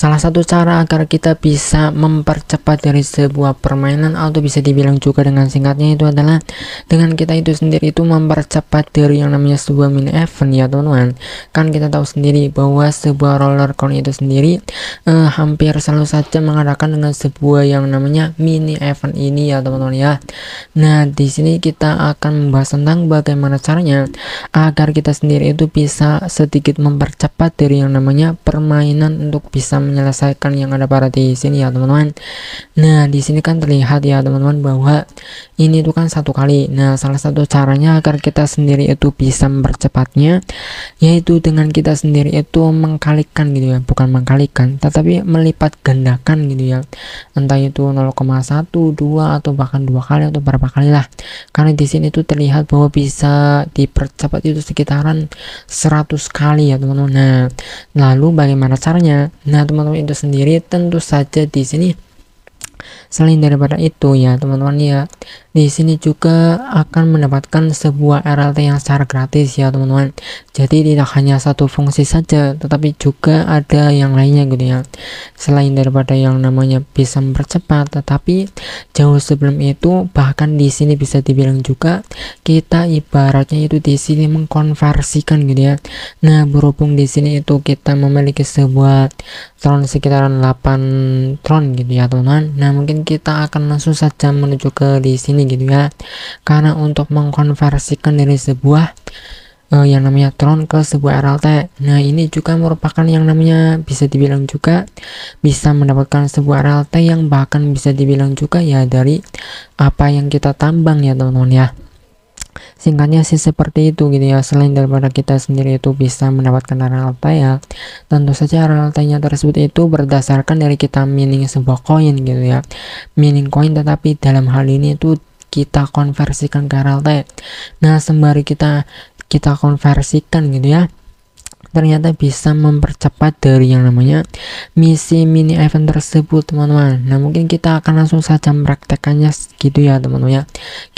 Salah satu cara agar kita bisa mempercepat dari sebuah permainan atau bisa dibilang juga dengan singkatnya itu adalah dengan kita itu sendiri itu mempercepat dari yang namanya sebuah mini event ya teman-teman. Kan kita tahu sendiri bahwa sebuah roller coaster itu sendiri eh, hampir selalu saja mengadakan dengan sebuah yang namanya mini event ini ya teman-teman ya. Nah, di sini kita akan membahas tentang bagaimana caranya agar kita sendiri itu bisa sedikit mempercepat dari yang namanya permainan untuk bisa menyelesaikan yang ada pada di sini ya teman-teman nah di sini kan terlihat ya teman-teman bahwa ini tuh kan satu kali nah salah satu caranya agar kita sendiri itu bisa mempercepatnya yaitu dengan kita sendiri itu mengkalikan gitu ya bukan mengkalikan tetapi melipat gandakan gitu ya entah itu 0,1 2 atau bahkan dua kali atau berapa kali lah karena di sini itu terlihat bahwa bisa dipercepat itu sekitaran 100 kali ya teman-teman nah lalu bagaimana caranya nah teman teman-teman itu sendiri tentu saja di sini selain daripada itu ya teman-teman ya di sini juga akan mendapatkan sebuah RLT yang secara gratis ya teman-teman jadi tidak hanya satu fungsi saja tetapi juga ada yang lainnya gitu ya selain daripada yang namanya bisa mempercepat tetapi jauh sebelum itu bahkan di sini bisa dibilang juga kita ibaratnya itu di sini mengkonversikan gitu ya nah berhubung di sini itu kita memiliki sebuah tron sekitaran 8 tron gitu ya teman nah mungkin kita akan langsung saja menuju ke di sini gitu ya karena untuk mengkonversikan dari sebuah uh, yang namanya Tron ke sebuah RLT. Nah, ini juga merupakan yang namanya bisa dibilang juga bisa mendapatkan sebuah RLT yang bahkan bisa dibilang juga ya dari apa yang kita tambang ya teman-teman ya singkatnya sih seperti itu gitu ya selain daripada kita sendiri itu bisa mendapatkan RLT ya tentu saja RLT nya tersebut itu berdasarkan dari kita mining sebuah koin gitu ya mining koin tetapi dalam hal ini itu kita konversikan ke RLT nah sembari kita kita konversikan gitu ya ternyata bisa mempercepat dari yang namanya misi mini event tersebut teman-teman nah mungkin kita akan langsung saja praktekannya gitu ya teman-teman ya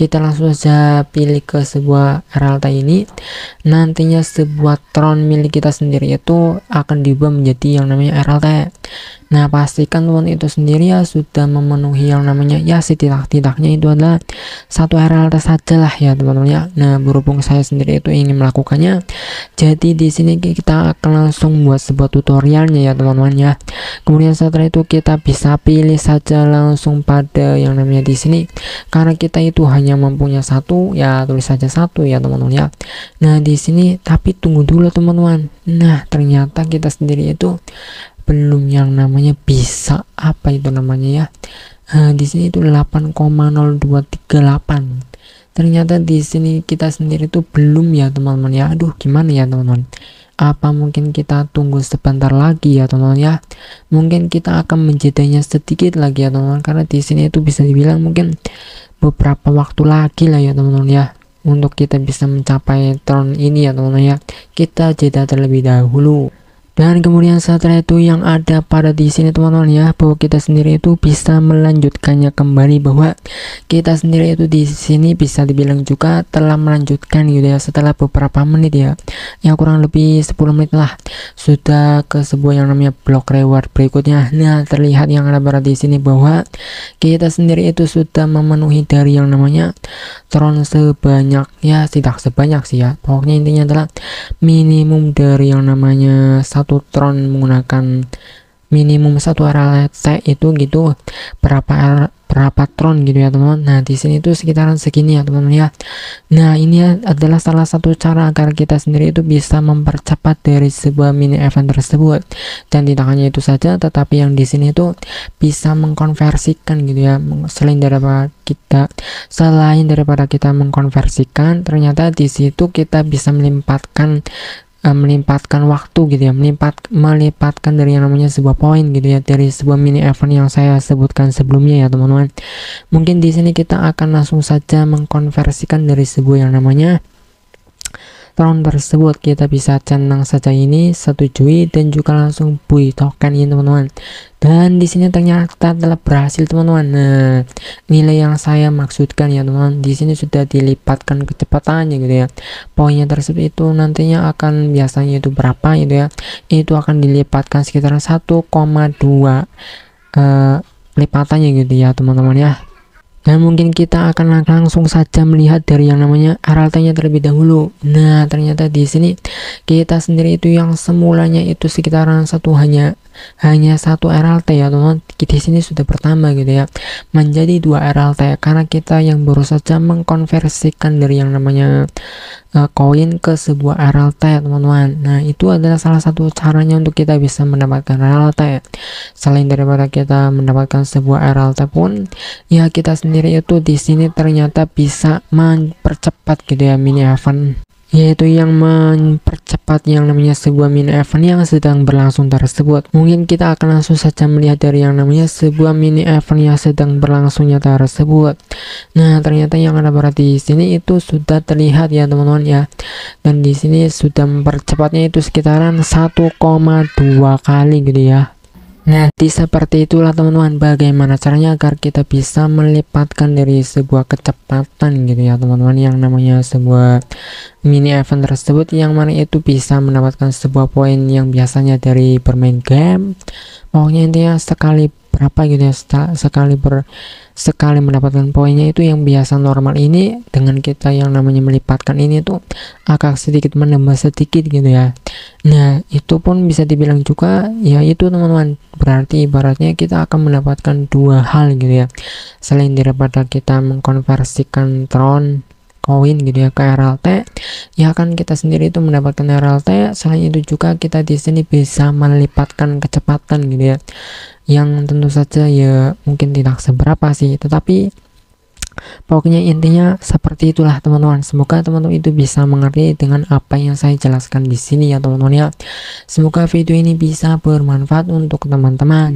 kita langsung saja pilih ke sebuah RLT ini nantinya sebuah tron milik kita sendiri itu akan diubah menjadi yang namanya RLT nah pastikan teman itu sendiri ya sudah memenuhi yang namanya ya si setidak-tidaknya itu adalah satu RLT saja lah ya teman-teman ya nah berhubung saya sendiri itu ingin melakukannya jadi di sini kita kita akan langsung buat sebuah tutorialnya ya teman-teman ya kemudian setelah itu kita bisa pilih saja langsung pada yang namanya di sini karena kita itu hanya mempunyai satu ya tulis saja satu ya teman-teman ya nah di sini tapi tunggu dulu teman-teman nah ternyata kita sendiri itu belum yang namanya bisa apa itu namanya ya nah, di sini itu 8,0238 ternyata di sini kita sendiri itu belum ya teman-teman ya aduh gimana ya teman-teman apa mungkin kita tunggu sebentar lagi ya teman-teman ya mungkin kita akan menjedainya sedikit lagi ya teman-teman karena di sini itu bisa dibilang mungkin beberapa waktu lagi lah ya teman-teman ya untuk kita bisa mencapai turn ini ya teman-teman ya kita jeda terlebih dahulu dan kemudian setelah itu yang ada pada di sini teman-teman ya bahwa kita sendiri itu bisa melanjutkannya kembali bahwa kita sendiri itu di sini bisa dibilang juga telah melanjutkan gitu ya setelah beberapa menit ya yang kurang lebih 10 menit lah sudah ke sebuah yang namanya blok reward berikutnya nah terlihat yang ada pada di sini bahwa kita sendiri itu sudah memenuhi dari yang namanya tron sebanyak ya tidak sebanyak sih ya pokoknya intinya adalah minimum dari yang namanya satu tron menggunakan minimum satu RLT itu gitu berapa R, berapa tron gitu ya teman-teman nah di sini itu sekitaran segini ya teman-teman ya nah ini adalah salah satu cara agar kita sendiri itu bisa mempercepat dari sebuah mini event tersebut dan tidak hanya itu saja tetapi yang di sini itu bisa mengkonversikan gitu ya selain daripada kita selain daripada kita mengkonversikan ternyata di situ kita bisa melimpatkan uh, melimpatkan waktu gitu ya melipat melipatkan dari yang namanya sebuah poin gitu ya dari sebuah mini event yang saya sebutkan sebelumnya ya teman-teman mungkin di sini kita akan langsung saja mengkonversikan dari sebuah yang namanya tron tersebut kita bisa centang saja ini setujui dan juga langsung bui token ini teman-teman dan di sini ternyata telah berhasil teman-teman nah nilai yang saya maksudkan ya teman di sini sudah dilipatkan kecepatannya gitu ya poinnya tersebut itu nantinya akan biasanya itu berapa gitu ya itu akan dilipatkan sekitar 1,2 uh, eh, lipatannya gitu ya teman-teman ya dan mungkin kita akan langsung saja melihat dari yang namanya RLT-nya terlebih dahulu. Nah, ternyata di sini kita sendiri itu yang semulanya itu sekitaran satu hanya hanya satu RLT ya teman-teman di sini sudah pertama gitu ya menjadi dua RLT karena kita yang baru saja mengkonversikan dari yang namanya e, koin uh, ke sebuah RLT ya teman-teman nah itu adalah salah satu caranya untuk kita bisa mendapatkan RLT ya. selain daripada kita mendapatkan sebuah RLT pun ya kita sendiri itu di sini ternyata bisa mempercepat gitu ya mini event yaitu yang mempercepat yang namanya sebuah mini event yang sedang berlangsung tersebut. Mungkin kita akan langsung saja melihat dari yang namanya sebuah mini event yang sedang berlangsungnya tersebut. Nah, ternyata yang ada berarti di sini itu sudah terlihat ya teman-teman ya. Dan di sini sudah mempercepatnya itu sekitaran 1,2 kali gitu ya Nah, Nanti seperti itulah teman-teman bagaimana caranya agar kita bisa melipatkan dari sebuah kecepatan gitu ya teman-teman yang namanya sebuah mini event tersebut yang mana itu bisa mendapatkan sebuah poin yang biasanya dari bermain game pokoknya intinya sekali berapa gitu ya sekali ber sekali mendapatkan poinnya itu yang biasa normal ini dengan kita yang namanya melipatkan ini tuh agak sedikit menambah sedikit gitu ya nah itu pun bisa dibilang juga ya itu teman-teman berarti ibaratnya kita akan mendapatkan dua hal gitu ya selain daripada kita mengkonversikan tron koin gitu ya ke RLT ya kan kita sendiri itu mendapatkan RLT selain itu juga kita di sini bisa melipatkan kecepatan gitu ya yang tentu saja ya mungkin tidak seberapa sih tetapi Pokoknya intinya seperti itulah teman-teman. Semoga teman-teman itu bisa mengerti dengan apa yang saya jelaskan di sini ya teman-teman ya. Semoga video ini bisa bermanfaat untuk teman-teman.